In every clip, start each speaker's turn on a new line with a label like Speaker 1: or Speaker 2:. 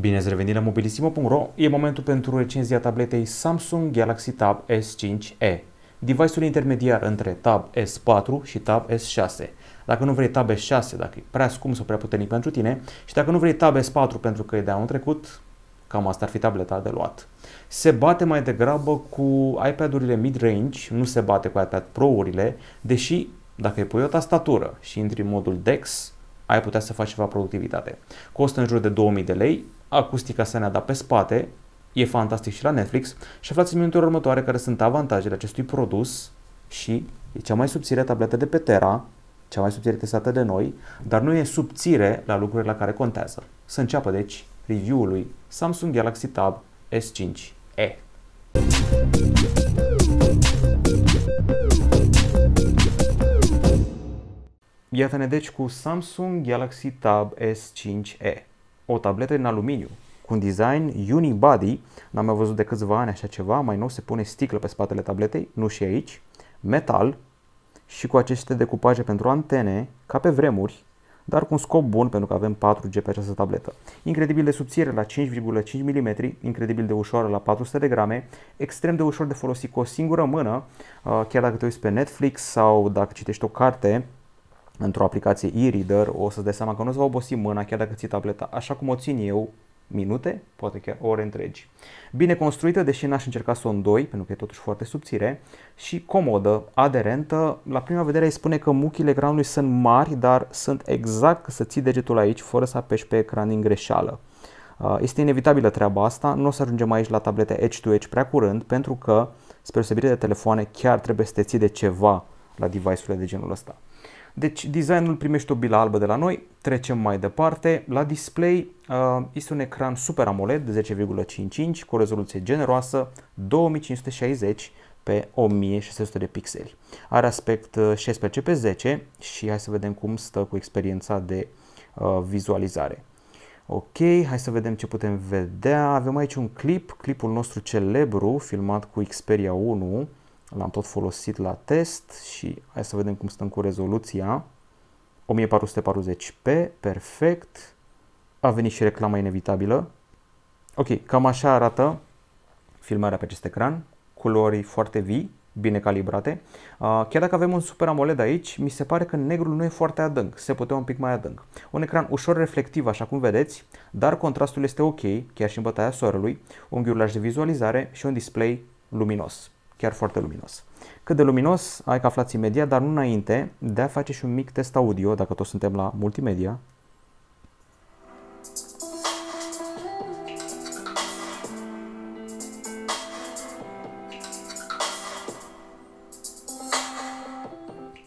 Speaker 1: Bine ați revenit la mobilisimo.ro, e momentul pentru recenzia tabletei Samsung Galaxy Tab S5e, device-ul intermediar între Tab S4 și Tab S6. Dacă nu vrei Tab S6, dacă e prea scump sau prea puternic pentru tine, și dacă nu vrei Tab S4 pentru că e de anul trecut, cam asta ar fi tableta de luat. Se bate mai degrabă cu iPad-urile mid-range, nu se bate cu iPad Pro-urile, deși dacă îi pui o tastatură și intri în modul DeX, ai putea să faci ceva productivitate. Costă în jur de 2000 de lei, acustica se ne-a dat pe spate, e fantastic și la Netflix și aflați în minutul următoare care sunt avantajele acestui produs și e cea mai subțire tabletă de pe Tera, cea mai subțire testată de noi, dar nu e subțire la lucrurile la care contează. Să înceapă deci review-ul lui Samsung Galaxy Tab S5e. Iată-ne deci cu Samsung Galaxy Tab S5e, o tabletă în aluminiu, cu un design unibody, n-am mai văzut de câțiva ani așa ceva, mai nou se pune sticlă pe spatele tabletei, nu și aici, metal și cu aceste decupaje pentru antene, ca pe vremuri, dar cu un scop bun pentru că avem 4G pe această tabletă. Incredibil de subțire la 5,5 mm, incredibil de ușoară la 400 de grame, extrem de ușor de folosit cu o singură mână, uh, chiar dacă te uiți pe Netflix sau dacă citești o carte, într-o aplicație e-reader, o să-ți dai seama că nu îți va obosi mâna chiar dacă ții tableta așa cum o țin eu, minute, poate chiar ore întregi. Bine construită, deși n-aș încerca să o îndoi, pentru că e totuși foarte subțire, și comodă, aderentă. La prima vedere îi spune că muchile ecranului sunt mari, dar sunt exact că să ții degetul aici fără să apeși pe ecran din greșeală. Uh, este inevitabilă treaba asta, nu o să ajungem aici la tablete edge-to-edge prea curând, pentru că, spre deosebire de telefoane, chiar trebuie să te ții de ceva la device-urile de genul ăsta. Deci designul primește o bilă albă de la noi, trecem mai departe. La display uh, este un ecran Super AMOLED de 10,55 cu o rezoluție generoasă 2560 pe 1600 de pixeli. Are aspect 16 uh, pe 10 și hai să vedem cum stă cu experiența de uh, vizualizare. Ok, hai să vedem ce putem vedea. Avem aici un clip, clipul nostru celebru filmat cu Xperia 1 L-am tot folosit la test și hai să vedem cum stăm cu rezoluția. 1440p, perfect. A venit și reclama inevitabilă. Ok, cam așa arată filmarea pe acest ecran. Culori foarte vii, bine calibrate. Chiar dacă avem un Super AMOLED aici, mi se pare că negrul nu e foarte adânc, se putea un pic mai adânc. Un ecran ușor reflectiv, așa cum vedeți, dar contrastul este ok, chiar și în bătaia soarelui, un ghiulaj de vizualizare și un display luminos chiar foarte luminos. Cât de luminos, ai că aflați imediat, dar nu înainte de a face și un mic test audio, dacă tot suntem la multimedia,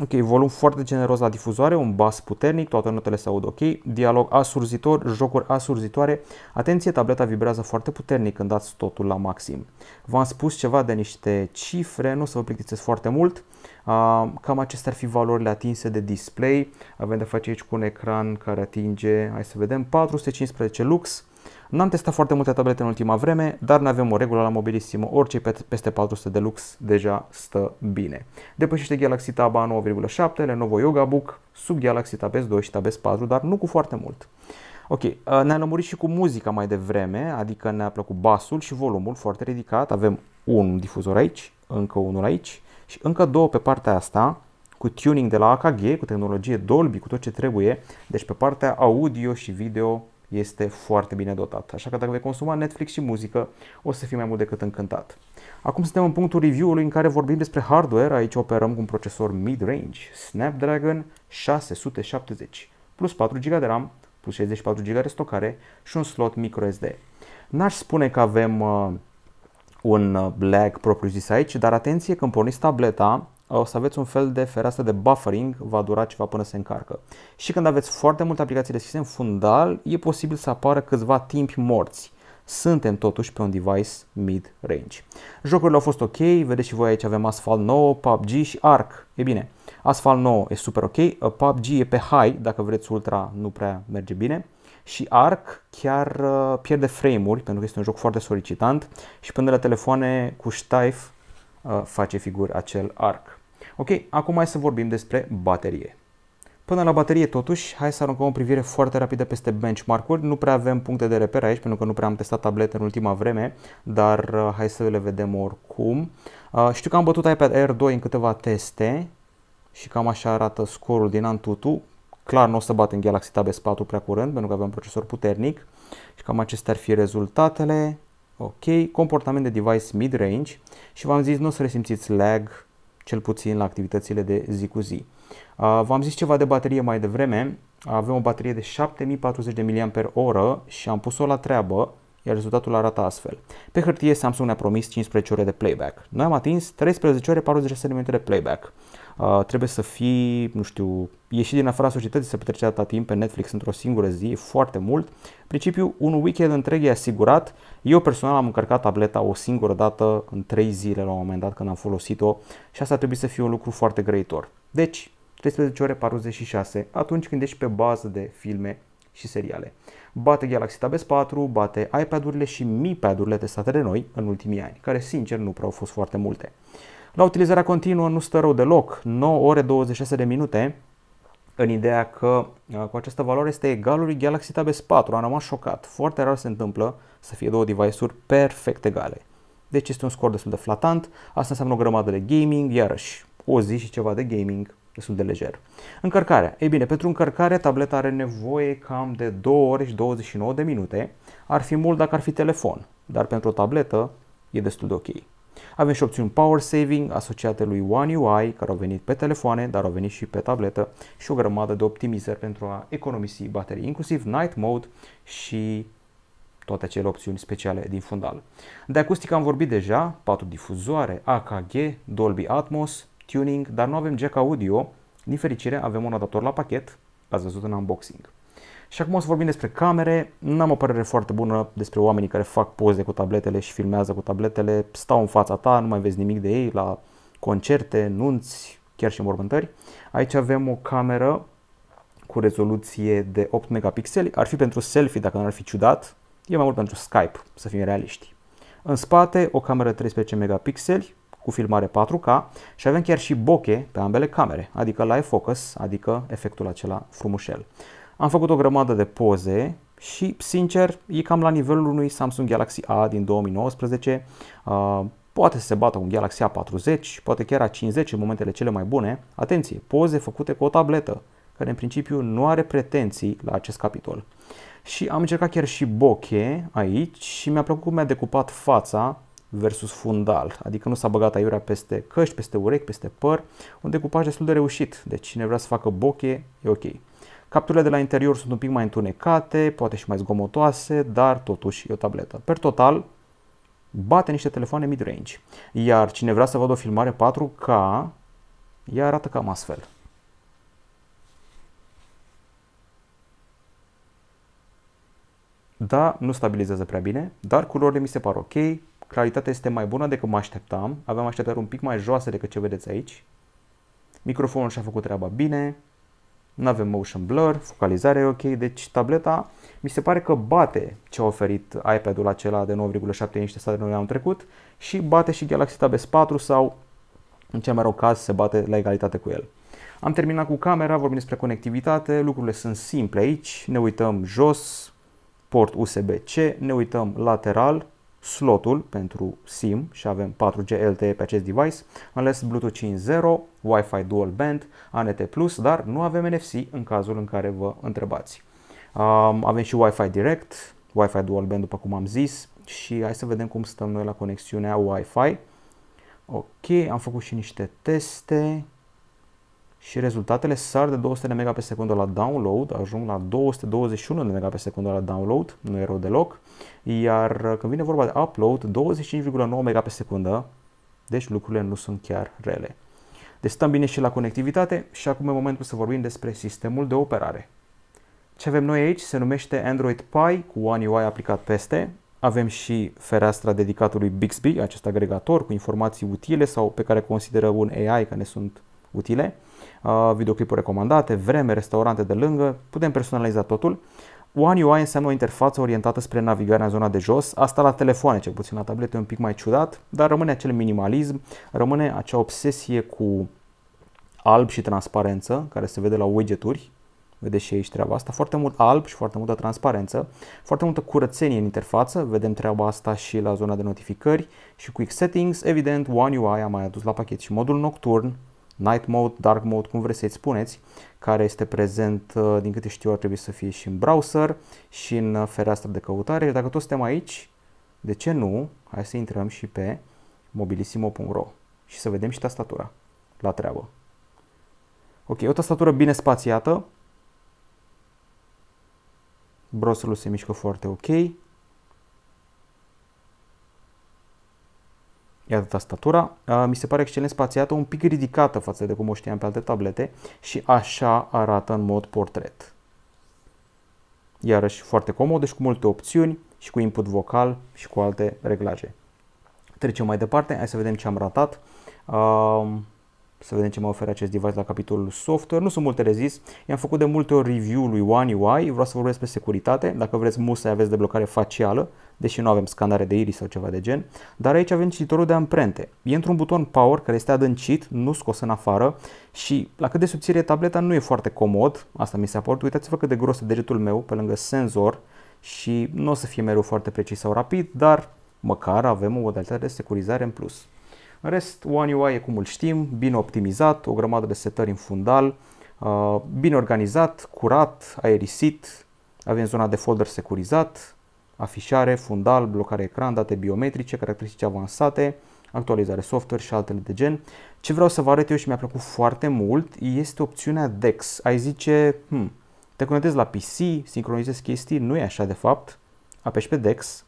Speaker 1: Ok, volum foarte generos la difuzoare, un bas puternic, toate notele se aud ok, dialog asurzitor, jocuri asurzitoare. Atenție, tableta vibrează foarte puternic când dați totul la maxim. V-am spus ceva de niște cifre, nu o să vă plictisesc foarte mult. Cam acestea ar fi valorile atinse de display. Avem de face aici cu un ecran care atinge, hai să vedem, 415 lux, N-am testat foarte multe tablete în ultima vreme, dar ne avem o regulă la Mobilissimo, orice peste 400 de lux deja stă bine. Depășește Galaxy Tab A9,7, Lenovo Yoga Book, sub Galaxy Tab S2 și Tab S4, dar nu cu foarte mult. Ok, uh, ne a lămurit și cu muzica mai devreme, adică ne-a plăcut basul și volumul foarte ridicat. Avem un difuzor aici, încă unul aici și încă două pe partea asta, cu tuning de la AKG, cu tehnologie Dolby, cu tot ce trebuie. Deci pe partea audio și video este foarte bine dotat. Așa că dacă vei consuma Netflix și muzică, o să fii mai mult decât încântat. Acum suntem în punctul review-ului în care vorbim despre hardware. Aici operăm cu un procesor mid-range Snapdragon 670 plus 4 GB de RAM plus 64 GB de stocare și un slot microSD. N-aș spune că avem uh, un black uh, propriu zis aici, dar atenție când porniți tableta, o să aveți un fel de fereastră de buffering, va dura ceva până se încarcă. Și când aveți foarte multe aplicații deschise în fundal, e posibil să apară câțiva timpi morți. Suntem totuși pe un device mid-range. Jocurile au fost ok, vedeți și voi aici avem Asphalt 9, PUBG și Arc. E bine, Asphalt 9 e super ok, PUBG e pe high, dacă vreți ultra nu prea merge bine și ARC chiar uh, pierde frame-uri pentru că este un joc foarte solicitant și până la telefoane cu ștaif uh, face figuri acel ARC. Ok, acum hai să vorbim despre baterie. Până la baterie, totuși, hai să aruncăm o privire foarte rapidă peste benchmark-uri. Nu prea avem puncte de reper aici, pentru că nu prea am testat tablete în ultima vreme, dar uh, hai să le vedem oricum. Uh, știu că am bătut iPad Air 2 în câteva teste și cam așa arată scorul din Antutu. Clar nu o să bat în Galaxy Tab S4 prea curând, pentru că avem procesor puternic. Și cam acestea ar fi rezultatele. Ok, comportament de device mid-range și v-am zis nu o să resimțiți lag, cel puțin la activitățile de zi cu zi. Uh, v-am zis ceva de baterie mai devreme, avem o baterie de 7040 mAh și am pus-o la treabă, iar rezultatul arată astfel. Pe hârtie Samsung ne-a promis 15 ore de playback. Noi am atins 13 ore 40 de minute de playback. Uh, trebuie să fii, nu știu, ieși din afara societății, să petreci atâta timp pe Netflix într-o singură zi, foarte mult. În principiu, un weekend întreg e asigurat. Eu personal am încărcat tableta o singură dată în 3 zile la un moment dat când am folosit-o și asta trebuie să fie un lucru foarte grăitor. Deci, 13 ore 46 atunci când ești pe bază de filme și seriale. Bate Galaxy Tab S4, bate iPad-urile și Mi Pad-urile testate de noi în ultimii ani, care sincer nu prea au fost foarte multe. La utilizarea continuă nu stă rău deloc, 9 ore 26 de minute, în ideea că uh, cu această valoare este egalul lui Galaxy Tab S4. Am rămas șocat. Foarte rar se întâmplă să fie două device-uri perfect egale. Deci este un scor destul de flatant. Asta înseamnă o grămadă de gaming, iarăși o zi și ceva de gaming destul de lejer. Încărcarea. Ei bine, pentru încărcare tableta are nevoie cam de 2 ore și 29 de minute. Ar fi mult dacă ar fi telefon, dar pentru o tabletă e destul de ok. Avem și opțiuni power saving asociate lui One UI, care au venit pe telefoane, dar au venit și pe tabletă și o grămadă de optimizări pentru a economisi baterii, inclusiv night mode și toate acele opțiuni speciale din fundal. De acustică am vorbit deja, 4 difuzoare, AKG, Dolby Atmos, tuning, dar nu avem jack audio. Din fericire avem un adaptor la pachet, l-ați văzut în unboxing. Și acum o să vorbim despre camere. N-am o părere foarte bună despre oamenii care fac poze cu tabletele și filmează cu tabletele. Stau în fața ta, nu mai vezi nimic de ei la concerte, nunți, chiar și mormântări. Aici avem o cameră cu rezoluție de 8 megapixeli. Ar fi pentru selfie dacă nu ar fi ciudat. E mai mult pentru Skype, să fim realiști. În spate o cameră 13 megapixeli cu filmare 4K și avem chiar și bokeh pe ambele camere, adică live focus, adică efectul acela frumușel. Am făcut o grămadă de poze și, sincer, e cam la nivelul unui Samsung Galaxy A din 2019. Uh, poate să se bată un Galaxy A40, poate chiar A50 în momentele cele mai bune. Atenție, poze făcute cu o tabletă, care în principiu nu are pretenții la acest capitol. Și am încercat chiar și bokeh aici și mi-a plăcut cum mi-a decupat fața versus fundal, adică nu s-a băgat aiurea peste căști, peste urechi, peste păr, un decupaj destul de reușit, deci cine vrea să facă bokeh, e ok. Capturile de la interior sunt un pic mai întunecate, poate și mai zgomotoase, dar totuși e o tabletă. Per total, bate niște telefoane mid-range. Iar cine vrea să vadă o filmare 4K, ea arată cam astfel. Da, nu stabilizează prea bine, dar culorile mi se par ok, claritatea este mai bună decât mă așteptam, aveam așteptări un pic mai joase decât ce vedeți aici. Microfonul și-a făcut treaba bine, nu avem motion blur, focalizarea e ok, deci tableta mi se pare că bate ce a oferit iPad-ul acela de 9,7 inch testat de noi anul trecut și bate și Galaxy Tab S4 sau în cel mai rău caz se bate la egalitate cu el. Am terminat cu camera, vorbim despre conectivitate, lucrurile sunt simple aici, ne uităm jos, port USB-C, ne uităm lateral, slotul pentru SIM și avem 4G LTE pe acest device, ales Bluetooth 5.0, Wi-Fi Dual Band, ANT+, dar nu avem NFC în cazul în care vă întrebați. Um, avem și Wi-Fi Direct, Wi-Fi Dual Band după cum am zis și hai să vedem cum stăm noi la conexiunea Wi-Fi. Ok, am făcut și niște teste și rezultatele sar de 200 de mega pe secundă la download, ajung la 221 de mega pe secundă la download, nu e rău deloc, iar uh, când vine vorba de upload, 25,9 mega pe secundă, deci lucrurile nu sunt chiar rele. Deci stăm bine și la conectivitate și acum e momentul să vorbim despre sistemul de operare. Ce avem noi aici se numește Android Pie cu One UI aplicat peste. Avem și fereastra dedicatului Bixby, acest agregator cu informații utile sau pe care consideră un AI că ne sunt utile. Uh, videoclipuri recomandate, vreme, restaurante de lângă, putem personaliza totul. One UI înseamnă o interfață orientată spre navigarea în zona de jos, asta la telefoane, cel puțin la tablete e un pic mai ciudat, dar rămâne acel minimalism, rămâne acea obsesie cu alb și transparență, care se vede la widgeturi, vedeți și aici treaba asta, foarte mult alb și foarte multă transparență, foarte multă curățenie în interfață, vedem treaba asta și la zona de notificări și Quick Settings, evident One UI a mai adus la pachet și modul nocturn, Night Mode, Dark Mode, cum vreți să-i spuneți, care este prezent, uh, din câte știu, ar trebui să fie și în browser și în uh, fereastra de căutare. Deci dacă toți suntem aici, de ce nu? Hai să intrăm și pe mobilissimo.ro și să vedem și tastatura la treabă. Ok, o tastatură bine spațiată. Browserul se mișcă foarte ok. Iată tastatura, mi se pare excelent spațiată, un pic ridicată față de cum o știam pe alte tablete și așa arată în mod portret. Iarăși foarte comodă și deci cu multe opțiuni și cu input vocal și cu alte reglaje. Trecem mai departe, hai să vedem ce am ratat. Să vedem ce mă oferă acest device la capitolul software. Nu sunt multe rezis. I-am făcut de multe ori review lui One UI. Vreau să vorbesc pe securitate. Dacă vreți musa să aveți deblocare facială, deși nu avem scanare de iris sau ceva de gen, dar aici avem cititorul de amprente. E într-un buton power care este adâncit, nu scos în afară și la cât de subțire tableta nu e foarte comod, asta mi se a uitați-vă cât de gros e degetul meu pe lângă senzor și nu o să fie mereu foarte precis sau rapid, dar măcar avem o modalitate de securizare în plus. În rest, One UI e cum îl știm, bine optimizat, o grămadă de setări în fundal, uh, bine organizat, curat, aerisit, avem zona de folder securizat, afișare, fundal, blocare ecran, date biometrice, caracteristici avansate, actualizare software și altele de gen. Ce vreau să vă arăt eu și mi-a plăcut foarte mult este opțiunea DEX. Ai zice, hmm, te conectezi la PC, sincronizezi chestii, nu e așa de fapt, apeși pe DEX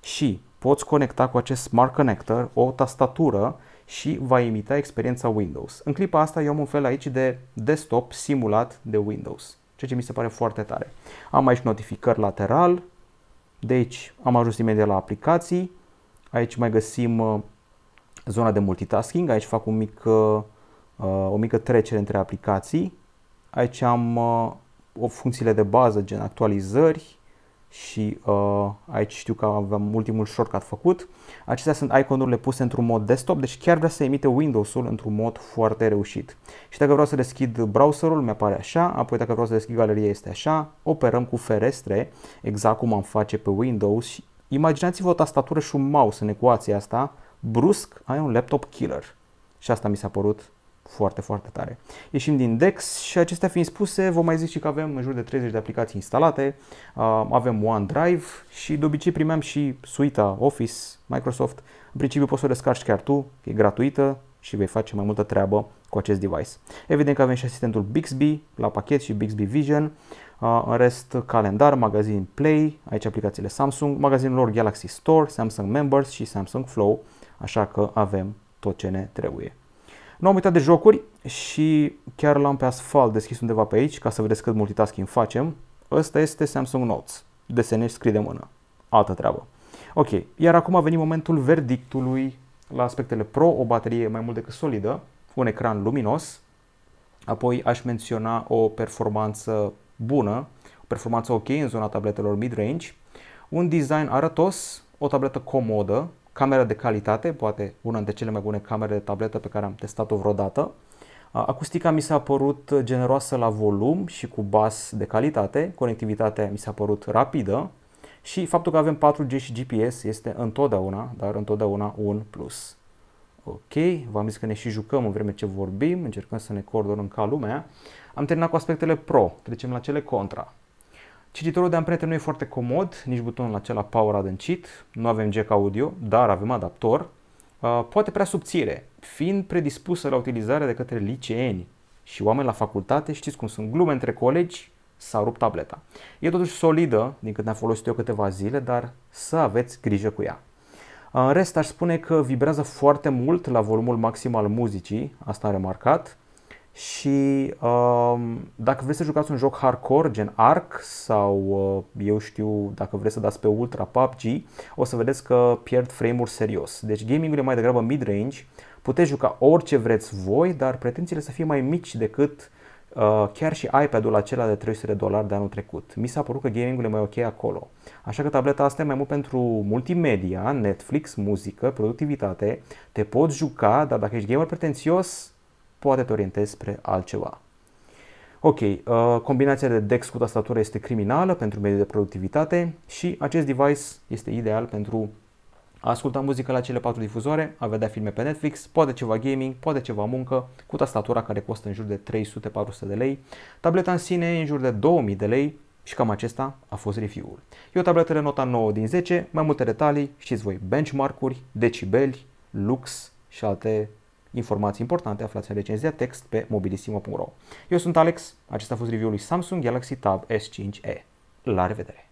Speaker 1: și poți conecta cu acest Smart Connector o tastatură și va imita experiența Windows. În clipa asta eu am un fel aici de desktop simulat de Windows, ceea ce mi se pare foarte tare. Am aici notificări lateral, deci am ajuns imediat la aplicații. Aici mai găsim uh, zona de multitasking. Aici fac un mic, uh, uh, o mică trecere între aplicații. Aici am o funcțiile de bază, gen actualizări, și uh, aici știu că aveam ultimul shortcut făcut. Acestea sunt iconurile puse într-un mod desktop, deci chiar vrea să emite Windows-ul într-un mod foarte reușit. Și dacă vreau să deschid browserul, mi-apare așa, apoi dacă vreau să deschid galeria este așa, operăm cu ferestre, exact cum am face pe Windows. Și imaginați-vă o tastatură și un mouse în ecuația asta, brusc ai un laptop killer. Și asta mi s-a părut foarte, foarte tare. Ieșim din DEX și acestea fiind spuse, vă mai zic și că avem în jur de 30 de aplicații instalate, uh, avem OneDrive și de obicei primeam și suita Office, Microsoft. În principiu poți să o descarci chiar tu, e gratuită și vei face mai multă treabă cu acest device. Evident că avem și asistentul Bixby la pachet și Bixby Vision, uh, în rest calendar, magazin Play, aici aplicațiile Samsung, magazinul lor Galaxy Store, Samsung Members și Samsung Flow, așa că avem tot ce ne trebuie. Nu am uitat de jocuri și chiar l-am pe asfalt deschis undeva pe aici ca să vedeți cât multitasking facem. Ăsta este Samsung Notes. Desenești, scrii de mână. Altă treabă. Ok, iar acum a venit momentul verdictului la aspectele pro, o baterie mai mult decât solidă, un ecran luminos, apoi aș menționa o performanță bună, o performanță ok în zona tabletelor mid-range, un design arătos, o tabletă comodă, camera de calitate, poate una dintre cele mai bune camere de tabletă pe care am testat-o vreodată. Acustica mi s-a părut generoasă la volum și cu bas de calitate, conectivitatea mi s-a părut rapidă și faptul că avem 4G și GPS este întotdeauna, dar întotdeauna un plus. Ok, v-am zis că ne și jucăm în vreme ce vorbim, încercăm să ne coordonăm ca lumea. Am terminat cu aspectele pro, trecem la cele contra. Cititorul de amprente nu e foarte comod, nici butonul acela power adâncit, nu avem jack audio, dar avem adaptor, uh, poate prea subțire, fiind predispusă la utilizare de către liceeni și oameni la facultate, știți cum sunt glume între colegi, s-a rupt tableta. E totuși solidă, din când ne-am folosit eu câteva zile, dar să aveți grijă cu ea. În rest, aș spune că vibrează foarte mult la volumul maxim al muzicii, asta am remarcat, și um, dacă vreți să jucați un joc hardcore, gen Ark sau uh, eu știu, dacă vreți să dați pe Ultra PUBG, o să vedeți că pierd frame-uri serios. Deci gamingul e mai degrabă mid-range, puteți juca orice vreți voi, dar pretențiile să fie mai mici decât uh, chiar și iPad-ul acela de 300 de dolari de anul trecut. Mi s-a părut că gamingul e mai ok acolo. Așa că tableta asta e mai mult pentru multimedia, Netflix, muzică, productivitate. Te poți juca, dar dacă ești gamer pretențios, poate te orientezi spre altceva. Ok, uh, combinația de DeX cu tastatură este criminală pentru mediul de productivitate și acest device este ideal pentru a asculta muzică la cele patru difuzoare, a vedea filme pe Netflix, poate ceva gaming, poate ceva muncă, cu tastatura care costă în jur de 300-400 de lei, tableta în sine în jur de 2000 de lei și cam acesta a fost review-ul. E o tabletă de nota 9 din 10, mai multe detalii, știți voi, benchmark-uri, decibeli, lux și alte Informații importante aflați în recenzia text pe mobilissimo.ro. Eu sunt Alex, acesta a fost review-ul lui Samsung Galaxy Tab S5e. La revedere!